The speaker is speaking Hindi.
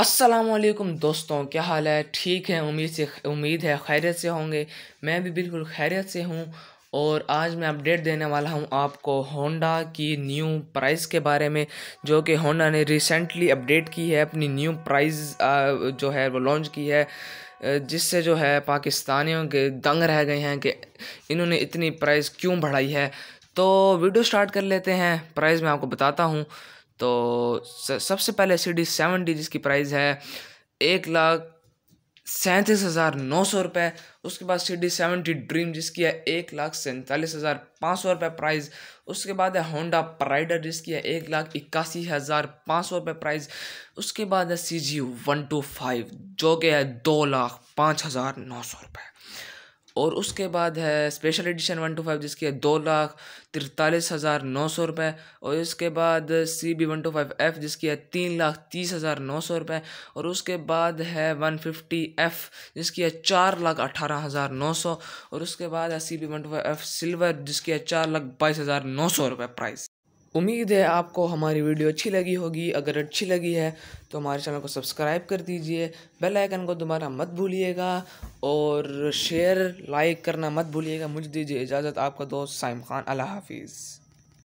असलम दोस्तों क्या हाल है ठीक है उम्मीद से उम्मीद है खैरियत से होंगे मैं भी बिल्कुल खैरियत से हूँ और आज मैं अपडेट देने वाला हूँ आपको होंडा की न्यू प्राइस के बारे में जो कि होंडा ने रिसेंटली अपडेट की है अपनी न्यू प्राइस जो है वो लॉन्च की है जिससे जो है पाकिस्तानियों के दंग रह गए हैं कि इन्होंने इतनी प्राइस क्यों बढ़ाई है तो वीडियो स्टार्ट कर लेते हैं प्राइस मैं आपको बताता हूँ तो सबसे पहले सी डी सेवन डी जिसकी प्राइस है एक लाख सैंतीस हज़ार नौ सौ रुपये उसके बाद सी डी सेवेंटी ड्रीम जिसकी है एक लाख सैंतालीस हज़ार पाँच सौ रुपये प्राइस उसके बाद है होंडा प्राइडर जिसकी है एक लाख इक्यासी हज़ार पाँच सौ रुपये प्राइस उसके बाद है C G one two five जो कि है दो लाख पाँच हज़ार नौ सौ रुपये और उसके बाद है special edition one two five जिसकी है दो लाख तिरतालीस हज़ार नौ सौ रुपये और इसके बाद C B one two five F जिसकी है तीन लाख तीस हज़ार नौ सौ रुपये और उसके बाद है वन फिफ्टी एफ़ जिसकी है चार लाख अठारह हज़ार नौ सौ और उसके बाद है C B one two five F silver जिसकी है चार लाख बाईस हज़ार नौ सौ रुपये प्राइस उम्मीद है आपको हमारी वीडियो अच्छी लगी होगी अगर अच्छी लगी है तो हमारे चैनल को सब्सक्राइब कर दीजिए बेल आइकन को दोबारा मत भूलिएगा और शेयर लाइक करना मत भूलिएगा मुझे दीजिए इजाज़त आपका दोस्त साइम खान अल्लाह हाफिज़